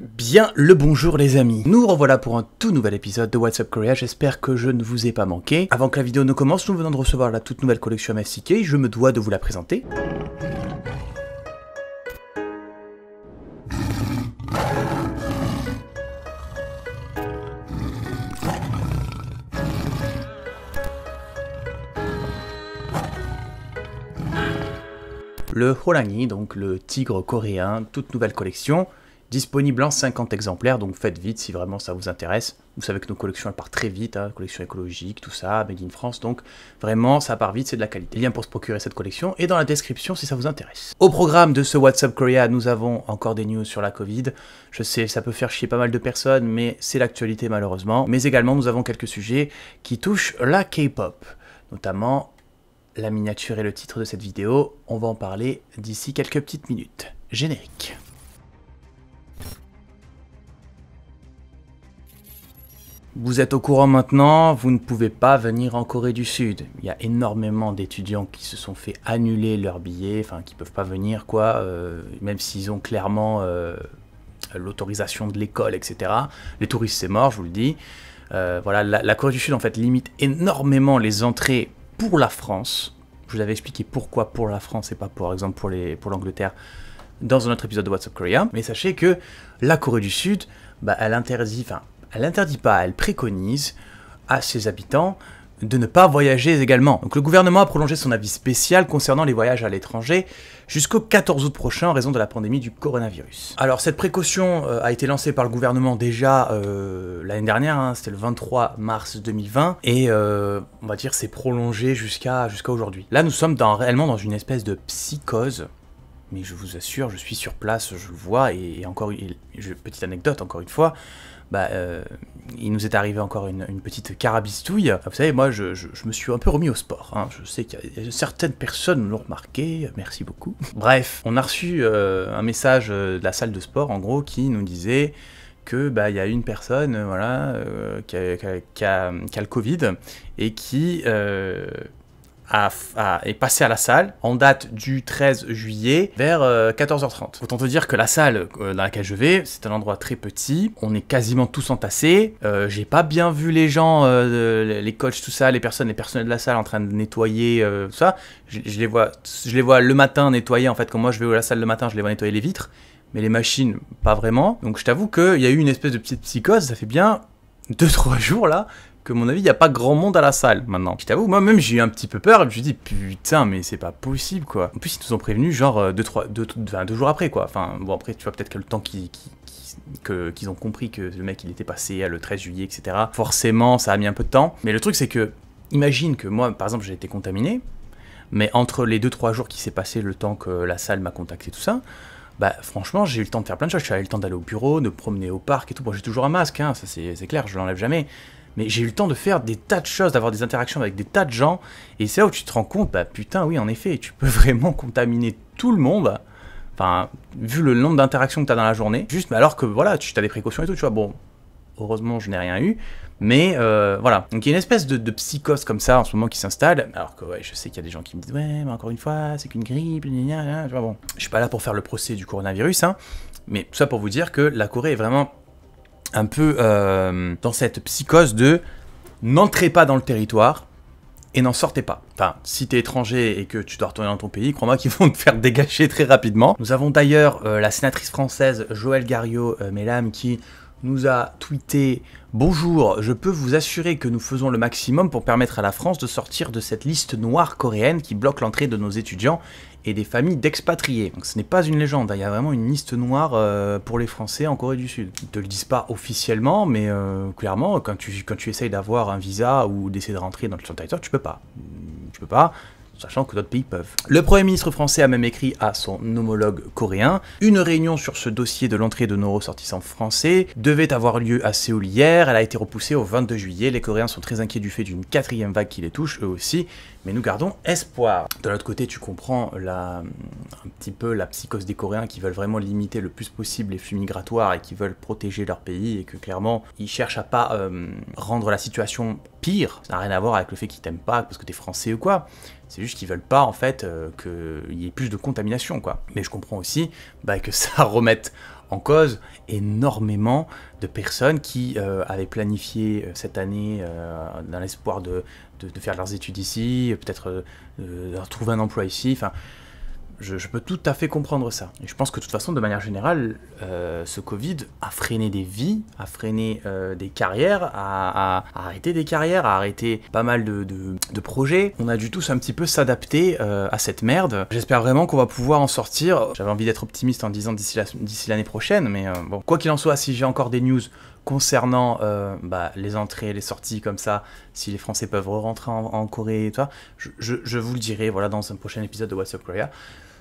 Bien le bonjour les amis, nous revoilà pour un tout nouvel épisode de What's Up Korea, j'espère que je ne vous ai pas manqué. Avant que la vidéo ne commence, nous venons de recevoir la toute nouvelle collection MSTK, je me dois de vous la présenter. Le Holangi, donc le tigre coréen, toute nouvelle collection disponible en 50 exemplaires, donc faites vite si vraiment ça vous intéresse. Vous savez que nos collections elles partent très vite, hein, collection écologique, tout ça, Made in France, donc vraiment ça part vite, c'est de la qualité. Le lien pour se procurer cette collection est dans la description si ça vous intéresse. Au programme de ce WhatsApp Korea, nous avons encore des news sur la Covid. Je sais, ça peut faire chier pas mal de personnes, mais c'est l'actualité malheureusement. Mais également, nous avons quelques sujets qui touchent la K-pop, notamment la miniature et le titre de cette vidéo. On va en parler d'ici quelques petites minutes. Générique. Vous êtes au courant maintenant, vous ne pouvez pas venir en Corée du Sud. Il y a énormément d'étudiants qui se sont fait annuler leurs billets, enfin qui peuvent pas venir quoi, euh, même s'ils ont clairement euh, l'autorisation de l'école, etc. Les touristes c'est mort, je vous le dis. Euh, voilà, la, Corée du Sud en fait limite énormément les entrées pour la France. Je vous avais expliqué pourquoi pour la France et pas par exemple pour les pour l'Angleterre dans un autre épisode de What's Up Korea. Mais sachez que la Corée du Sud, bah, elle interdit, enfin elle n'interdit pas, elle préconise à ses habitants de ne pas voyager également. Donc le gouvernement a prolongé son avis spécial concernant les voyages à l'étranger jusqu'au 14 août prochain en raison de la pandémie du coronavirus. Alors cette précaution euh, a été lancée par le gouvernement déjà euh, l'année dernière, hein, c'était le 23 mars 2020, et euh, on va dire c'est prolongé jusqu'à aujourd'hui. Là nous sommes réellement dans une espèce de psychose mais je vous assure, je suis sur place, je le vois, et encore, une petite anecdote encore une fois, bah, euh, il nous est arrivé encore une, petite carabistouille. Vous savez, moi, je, me suis un peu remis au sport. Hein. Je sais que certaines personnes l'ont remarqué. Merci beaucoup. Bref, on a reçu euh, un message euh, de la salle de sport, en gros, qui nous disait que bah, il y a une personne voilà qui, a, le Covid et qui est passé à la salle en date du 13 juillet vers 14h30. Euh, Autant te dire que la salle euh, dans laquelle je vais, c'est un endroit très petit, on est quasiment tous entassés, euh, j'ai pas bien vu les gens, les coachs, tout ça, les personnes, les personnels de la salle en train de nettoyer, tout ça. Je, les vois, je les vois le matin nettoyer, en fait, quand moi je vais à la salle le matin, je les vois nettoyer les vitres, mais les machines, pas vraiment. Donc je t'avoue qu'il y a eu une espèce de petite psychose, ça fait bien 2-3 jours là, que mon avis, il n'y a pas grand monde à la salle maintenant. Je t'avoue, moi-même, j'ai eu un petit peu peur. Je me suis dit, putain, mais c'est pas possible, quoi. En plus, ils nous ont prévenus, genre, euh, deux, deux, jours après, quoi. Enfin, bon, après, tu vois, peut-être que le temps qui, qu'ils ont compris que le mec il était passé euh, le 13 juillet, etc. Forcément, ça a mis un peu de temps. Mais le truc, c'est que, imagine que moi, par exemple, j'ai été contaminé, mais entre les deux, trois jours qui s'est passé, le temps que la salle m'a contacté, tout ça, bah franchement, j'ai eu le temps de faire plein de choses. J'ai eu le temps d'aller au bureau, de promener au parc et tout. bon, j'ai toujours un masque, hein, ça c'est clair, je l'enlève jamais mais j'ai eu le temps de faire des tas de choses, d'avoir des interactions avec des tas de gens, et c'est là où tu te rends compte, bah putain, oui, en effet, tu peux vraiment contaminer tout le monde, enfin, vu le nombre d'interactions que tu as dans la journée, juste, mais alors que voilà, tu as des précautions et tout, tu vois, bon, heureusement, je n'ai rien eu, mais euh, voilà. Donc il y a une espèce de, psychose comme ça en ce moment qui s'installe, alors que ouais, je sais qu'il y a des gens qui me disent, ouais, mais encore une fois, c'est qu'une grippe, gna, gna, tu vois, bon. Je suis pas là pour faire le procès du coronavirus, hein, mais tout ça pour vous dire que la Corée est vraiment un peu euh, dans cette psychose de n'entrez pas dans le territoire et n'en sortez pas. Enfin, si t'es étranger et que tu dois retourner dans ton pays, crois-moi qu'ils vont te faire dégager très rapidement. Nous avons d'ailleurs euh, la sénatrice française Joëlle Garriot euh, Mélam qui nous a tweeté Bonjour, je peux vous assurer que nous faisons le maximum pour permettre à la France de sortir de cette liste noire coréenne qui bloque l'entrée de nos étudiants et des familles d'expatriés. Donc ce n'est pas une légende, hein. il y a vraiment une liste noire euh, pour les Français en Corée du Sud. Ils te le disent pas officiellement, mais euh, clairement, quand tu, quand tu essayes d'avoir un visa ou d'essayer de rentrer dans le territoire, tu peux pas. Tu peux pas, sachant que d'autres pays peuvent. Le Premier ministre français a même écrit à son homologue coréen, une réunion sur ce dossier de l'entrée de nos ressortissants français devait avoir lieu à Séoul hier, elle a été repoussée au 22 juillet, les Coréens sont très inquiets du fait d'une quatrième vague qui les touche, eux aussi, mais nous gardons espoir. De l'autre côté, tu comprends un petit peu la psychose des Coréens qui veulent vraiment limiter le plus possible les flux migratoires et qui veulent protéger leur pays et que clairement, ils cherchent à pas euh, rendre la situation pire. Ça n'a rien à voir avec le fait qu'ils t'aiment pas parce que tu es français ou quoi, c'est juste qu'ils veulent pas en fait euh, qu'il y ait plus de contamination quoi. Mais je comprends aussi bah, que ça remette en cause énormément de personnes qui euh, avaient planifié euh, cette année dans l'espoir de, faire leurs études ici, peut-être de trouver un emploi ici. Enfin, je, peux tout à fait comprendre ça. Et je pense que de toute façon, de manière générale, euh, ce Covid a freiné des vies, a freiné euh, des carrières, a, arrêté des carrières, a arrêté pas mal de, projets. On a dû tous un petit peu s'adapter euh, à cette merde. J'espère vraiment qu'on va pouvoir en sortir. J'avais envie d'être optimiste en disant d'ici l'année prochaine, mais bon. Quoi qu'il en soit, si j'ai encore des news concernant bah, les entrées et les sorties comme ça, si les Français peuvent re rentrer en, Corée et je, je, vous le dirai voilà, dans un prochain épisode de What's Up Korea.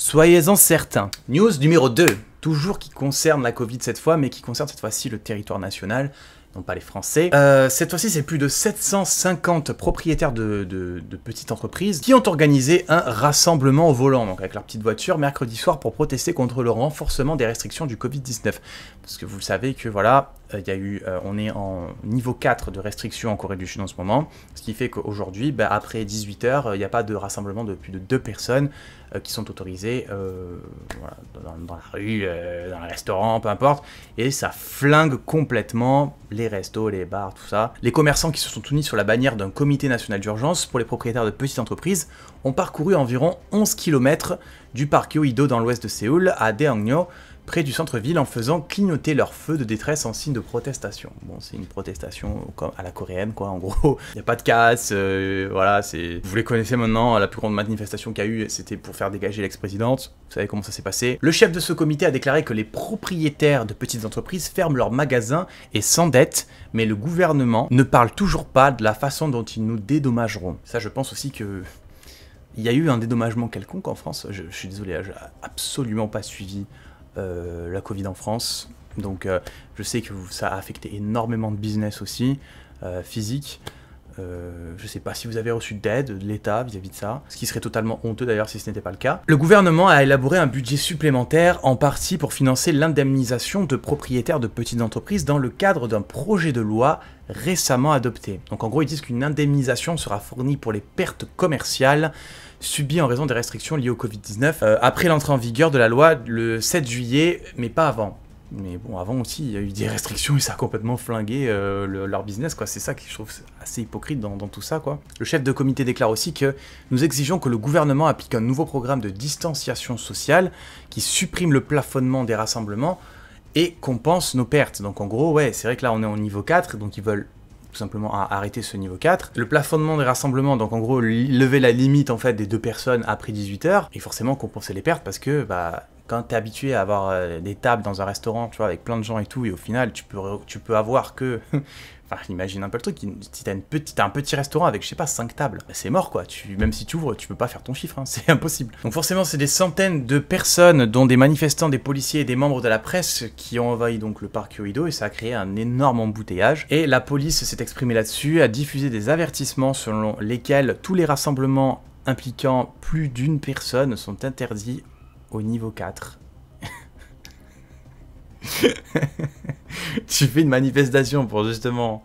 Soyez-en certains. News numéro 2, toujours qui concerne la Covid cette fois, mais qui concerne cette fois-ci le territoire national non pas les Français. Euh, cette fois-ci, c'est plus de 750 propriétaires de, petites entreprises qui ont organisé un rassemblement au volant, donc avec leur petite voiture, mercredi soir pour protester contre le renforcement des restrictions du Covid-19. Parce que vous savez que voilà, euh, il eu, euh, on est en niveau 4 de restrictions en Corée du Sud en ce moment, ce qui fait qu'aujourd'hui, ben, après 18h, il n'y a pas de rassemblement de plus de deux personnes qui sont autorisées dans, la rue, dans un restaurant, peu importe, et ça flingue complètement les restos, les bars, tout ça. Les commerçants qui se sont unis sur la bannière d'un comité national d'urgence pour les propriétaires de petites entreprises ont parcouru environ 11 km du parc Yoido dans l'ouest de Séoul à Daeongno près du centre-ville en faisant clignoter leur feu de détresse en signe de protestation. Bon, c'est une protestation à la coréenne, quoi, en gros. Il n'y a pas de casse, euh, voilà, c'est... Vous les connaissez maintenant, la plus grande manifestation qu'il y a eu, c'était pour faire dégager l'ex-présidente. Vous savez comment ça s'est passé. Le chef de ce comité a déclaré que les propriétaires de petites entreprises ferment leurs magasins et s'endettent, mais le gouvernement ne parle toujours pas de la façon dont ils nous dédommageront. Ça, je pense aussi que il y a eu un dédommagement quelconque en France. Je, suis désolé, hein, j'ai absolument pas suivi euh, la Covid en France. Donc euh, je sais que ça a affecté énormément de business aussi, euh, physique. je ne sais pas si vous avez reçu d'aide de l'État vis-à-vis de ça, ce qui serait totalement honteux d'ailleurs si ce n'était pas le cas. Le gouvernement a élaboré un budget supplémentaire en partie pour financer l'indemnisation de propriétaires de petites entreprises dans le cadre d'un projet de loi récemment adopté. Donc en gros ils disent qu'une indemnisation sera fournie pour les pertes commerciales subi en raison des restrictions liées au Covid-19 euh, après l'entrée en vigueur de la loi le 7 juillet, mais pas avant. Mais bon, avant aussi, il y a eu des restrictions et ça a complètement flingué euh, leur business, quoi. C'est ça qui je trouve assez hypocrite dans, dans, tout ça, quoi. Le chef de comité déclare aussi que nous exigeons que le gouvernement applique un nouveau programme de distanciation sociale qui supprime le plafonnement des rassemblements et compense nos pertes. Donc en gros, ouais, c'est vrai que là on est au niveau 4, donc ils veulent simplement à arrêter ce niveau 4. Le plafonnement des rassemblements, donc en gros lever la limite en fait des deux personnes après 18h, et forcément compenser les pertes parce que bah quand tu es habitué à avoir euh, des tables dans un restaurant, tu vois, avec plein de gens et tout, et au final, tu peux, tu peux avoir que. enfin, imagine un peu le truc, si t'as, une petite, un petit restaurant avec, je sais pas, 5 tables, bah, c'est mort quoi. Tu, même si tu ouvres, tu peux pas faire ton chiffre, hein, c'est impossible. Donc, forcément, c'est des centaines de personnes, dont des manifestants, des policiers et des membres de la presse, qui ont envahi donc le parc Yoido et ça a créé un énorme embouteillage. Et la police s'est exprimée là-dessus, a diffusé des avertissements selon lesquels tous les rassemblements impliquant plus d'une personne sont interdits au niveau 4. tu fais une manifestation pour justement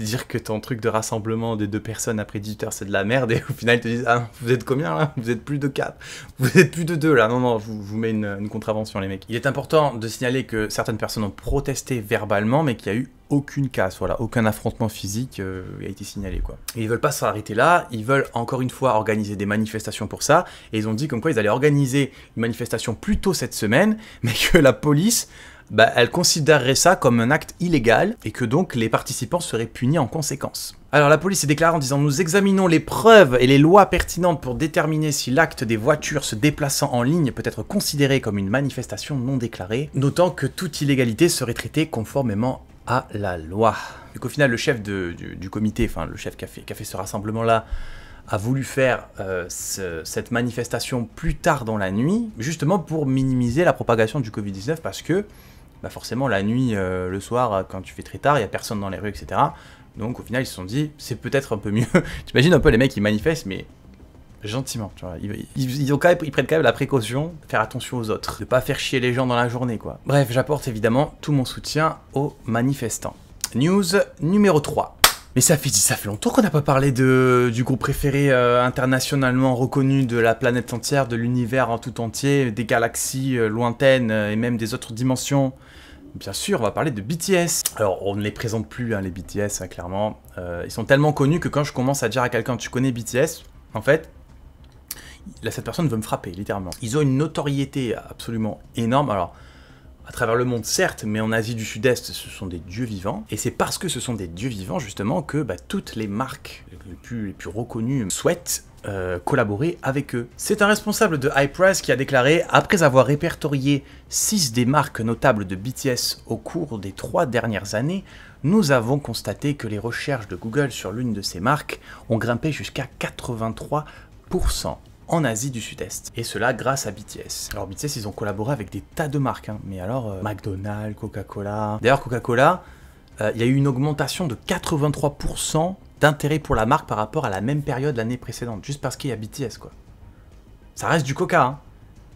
dire que ton truc de rassemblement des deux personnes après 18h c'est de la merde et au final ils te disent ah vous êtes combien là vous êtes plus de 4 vous êtes plus de 2 là non non vous, vous mets une, contravention les mecs il est important de signaler que certaines personnes ont protesté verbalement mais qu'il n'y a eu aucune casse, voilà, aucun affrontement physique euh, a été signalé quoi. Et ils veulent pas s'arrêter là, ils veulent encore une fois organiser des manifestations pour ça, et ils ont dit comme quoi ils allaient organiser une manifestation plus tôt cette semaine, mais que la police bah, elle considérerait ça comme un acte illégal et que donc les participants seraient punis en conséquence. Alors la police est déclarée en disant nous examinons les preuves et les lois pertinentes pour déterminer si l'acte des voitures se déplaçant en ligne peut être considéré comme une manifestation non déclarée, notant que toute illégalité serait traitée conformément à la loi. Vu qu'au final le chef du, comité, enfin le chef qui a fait, ce rassemblement-là, a voulu faire euh, cette manifestation plus tard dans la nuit, justement pour minimiser la propagation du Covid-19, parce que bah, forcément la nuit, euh, le soir, quand tu fais très tard, il n'y a personne dans les rues, etc. Donc au final, ils se sont dit, c'est peut-être un peu mieux. imagines un peu les mecs qui manifestent, mais gentiment, tu vois. Ils, ils, prennent quand même la précaution, faire attention aux autres, de pas faire chier les gens dans la journée, quoi. Bref, j'apporte évidemment tout mon soutien aux manifestants. News numéro 3. Mais ça fait, ça fait longtemps qu'on n'a pas parlé de, du groupe préféré euh, internationalement reconnu de la planète entière, de l'univers en tout entier, des galaxies euh, lointaines euh, et même des autres dimensions. Bien sûr, on va parler de BTS. Alors, on ne les présente plus, hein, les BTS, hein, clairement. ils sont tellement connus que quand je commence à dire à quelqu'un « tu connais BTS », en fait, là, cette personne veut me frapper, littéralement. Ils ont une notoriété absolument énorme. Alors, à travers le monde certes, mais en Asie du Sud-Est, ce sont des dieux vivants. Et c'est parce que ce sont des dieux vivants justement que bah, toutes les marques les plus, reconnues souhaitent euh, collaborer avec eux. C'est un responsable de iPress qui a déclaré Après avoir répertorié 6 des marques notables de BTS au cours des 3 dernières années, nous avons constaté que les recherches de Google sur l'une de ces marques ont grimpé jusqu'à 83% en Asie du Sud-Est. Et cela grâce à BTS. Alors BTS, ils ont collaboré avec des tas de marques, hein. mais alors euh, McDonald's, Coca-Cola. D'ailleurs, Coca-Cola, euh, il y a eu une augmentation de 83% d'intérêt pour la marque par rapport à la même période l'année précédente, juste parce qu'il y a BTS, quoi. Ça reste du Coca, hein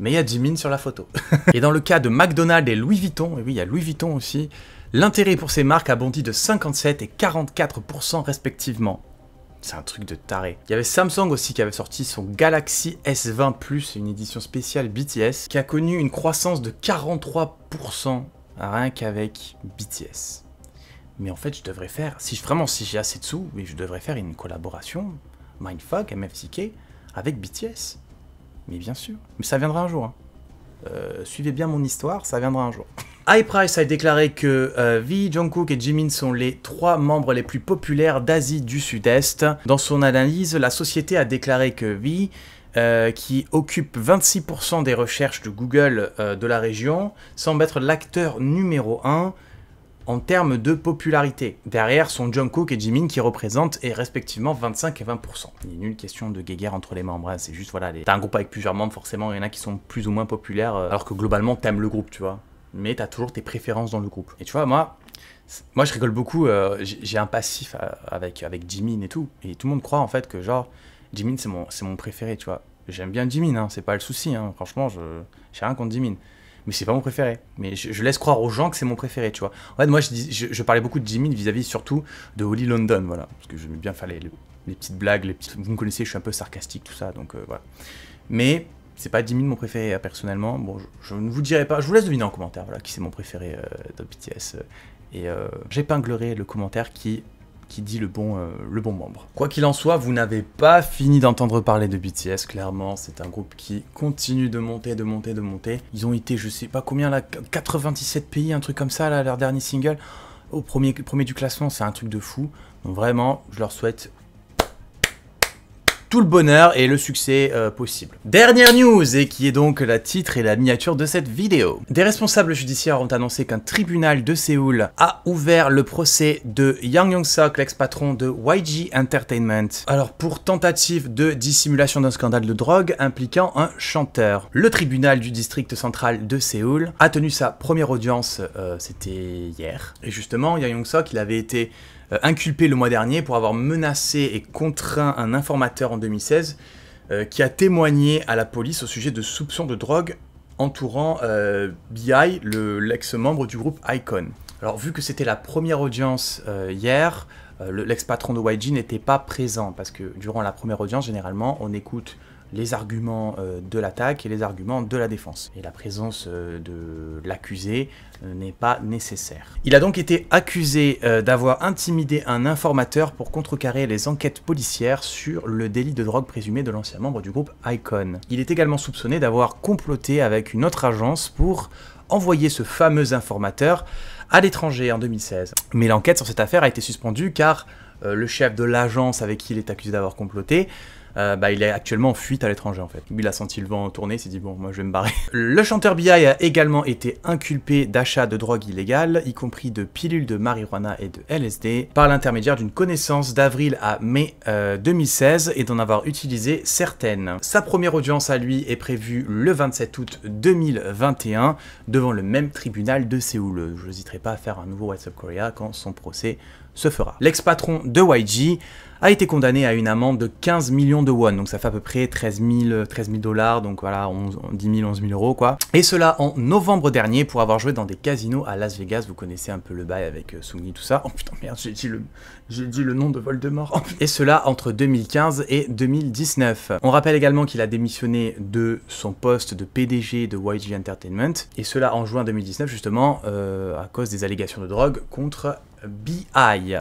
mais il y a Jimin sur la photo. et dans le cas de McDonald's et Louis Vuitton, et oui, il y a Louis Vuitton aussi, l'intérêt pour ces marques a bondi de 57 et 44% respectivement. C'est un truc de taré. Il y avait Samsung aussi qui avait sorti son Galaxy S20 Plus, une édition spéciale BTS, qui a connu une croissance de 43% rien qu'avec BTS. Mais en fait, je devrais faire, si vraiment si j'ai assez de sous, mais je devrais faire une collaboration, Mindfuck, MFCK, avec BTS. Mais bien sûr. Mais ça viendra un jour. Hein. Euh, suivez bien mon histoire, ça viendra un jour. iPrice a déclaré que V, euh, Jungkook et Jimin sont les trois membres les plus populaires d'Asie du Sud-Est. Dans son analyse, la société a déclaré que V, euh, qui occupe 26% des recherches de Google euh, de la région, semble être l'acteur numéro 1 en termes de popularité. Derrière sont Jungkook et Jimin qui représentent et respectivement 25 et 20%. Il n'y a nulle question de guéguerre entre les membres, hein. c'est juste voilà, t'as un groupe avec plusieurs membres, forcément il y en a qui sont plus ou moins populaires, alors que globalement t'aimes le groupe, tu vois mais t'as toujours tes préférences dans le groupe. Et tu vois, moi, moi je rigole beaucoup, euh, j'ai un passif euh, avec, avec Jimin et tout, et tout le monde croit en fait que genre, Jimin c'est mon, mon préféré, tu vois. J'aime bien Jimin, hein, c'est pas le souci, hein, franchement, j'ai rien contre Jimin. Mais c'est pas mon préféré. Mais je, laisse croire aux gens que c'est mon préféré, tu vois. En fait, moi, je, je, parlais beaucoup de Jimin vis-à-vis surtout de Holly London, voilà. Parce que j'aimais bien faire les, petites blagues, les petites... vous me connaissez, je suis un peu sarcastique, tout ça, donc euh, voilà. Mais c'est pas 10 000 mon préféré euh, personnellement. Bon, je, ne vous dirai pas. Je vous laisse deviner en commentaire voilà, qui c'est mon préféré euh, de BTS. Euh, et j'épinglerai le commentaire qui qui dit le bon, le bon membre. Quoi qu'il en soit, vous n'avez pas fini d'entendre parler de BTS, clairement, c'est un groupe qui continue de monter, de monter, de monter. Ils ont été, je sais pas combien là, 97 pays, un truc comme ça, là, leur dernier single. Au premier, premier du classement, c'est un truc de fou. Donc vraiment, je leur souhaite tout le bonheur et le succès euh, possible. Dernière news, et qui est donc la titre et la miniature de cette vidéo. Des responsables judiciaires ont annoncé qu'un tribunal de Séoul a ouvert le procès de Yang Yong-sok, l'ex-patron de YG Entertainment. Alors, pour tentative de dissimulation d'un scandale de drogue impliquant un chanteur. Le tribunal du district central de Séoul a tenu sa première audience, euh, c'était hier. Et justement, Yang Yong-sok, il avait été euh, inculpé le mois dernier pour avoir menacé et contraint un informateur en 2016 euh, qui a témoigné à la police au sujet de soupçons de drogue entourant euh, BI, l'ex-membre du groupe Icon. Alors vu que c'était la première audience hier, l'ex-patron de YG n'était pas présent parce que durant la première audience, généralement, on écoute les arguments euh, de l'attaque et les arguments de la défense. Et la présence euh, de l'accusé euh, n'est pas nécessaire. Il a donc été accusé d'avoir intimidé un informateur pour contrecarrer les enquêtes policières sur le délit de drogue présumé de l'ancien membre du groupe Icon. Il est également soupçonné d'avoir comploté avec une autre agence pour envoyer ce fameux informateur à l'étranger en 2016. Mais l'enquête sur cette affaire a été suspendue car le chef de l'agence avec qui il est accusé d'avoir comploté euh, bah, il est actuellement en fuite à l'étranger en fait. il a senti le vent tourner, il s'est dit bon, moi je vais me barrer. Le chanteur BI a également été inculpé d'achat de drogue illégale, y compris de pilules de marijuana et de LSD, par l'intermédiaire d'une connaissance d'avril à mai 2016 euh, et d'en avoir utilisé certaines. Sa première audience à lui est prévue le 27 août 2021 devant le même tribunal de Séoul. Je n'hésiterai pas à faire un nouveau What's Up Korea quand son procès se fera. L'ex-patron de YG a été condamné à une amende de 15 millions de won, donc ça fait à peu près 13 000, dollars, donc voilà, 11, 10 000, 11 000 euros quoi. Et cela en novembre dernier pour avoir joué dans des casinos à Las Vegas, vous connaissez un peu le bail avec euh, Sungi tout ça. Oh putain merde, j'ai dit le, j'ai dit le nom de Voldemort. et cela entre 2015 et 2019. On rappelle également qu'il a démissionné de son poste de PDG de YG Entertainment, et cela en juin 2019 justement euh, à cause des allégations de drogue contre BI.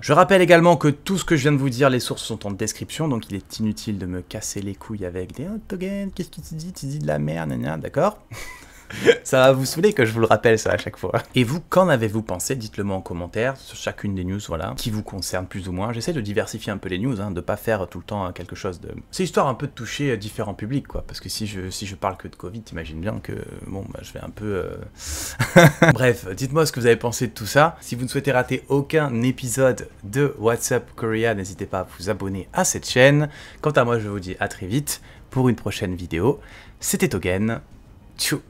Je rappelle également que tout ce que je viens de vous dire, les sources sont en description, donc il est inutile de me casser les couilles avec des oh, qu'est-ce que tu dis Tu dis de la merde, d'accord ça va vous saouler que je vous le rappelle ça à chaque fois. Et vous, qu'en avez-vous pensé Dites-le moi en commentaire sur chacune des news, voilà, qui vous concerne plus ou moins. J'essaie de diversifier un peu les news, hein, de pas faire tout le temps hein, quelque chose de... C'est histoire un peu de toucher euh, différents publics, quoi, parce que si je, si je parle que de Covid, t'imagines bien que, bon, bah, je vais un peu... Euh, Bref, dites-moi ce que vous avez pensé de tout ça. Si vous ne souhaitez rater aucun épisode de WhatsApp Korea, n'hésitez pas à vous abonner à cette chaîne. Quant à moi, je vous dis à très vite pour une prochaine vidéo. C'était Togen. Tchou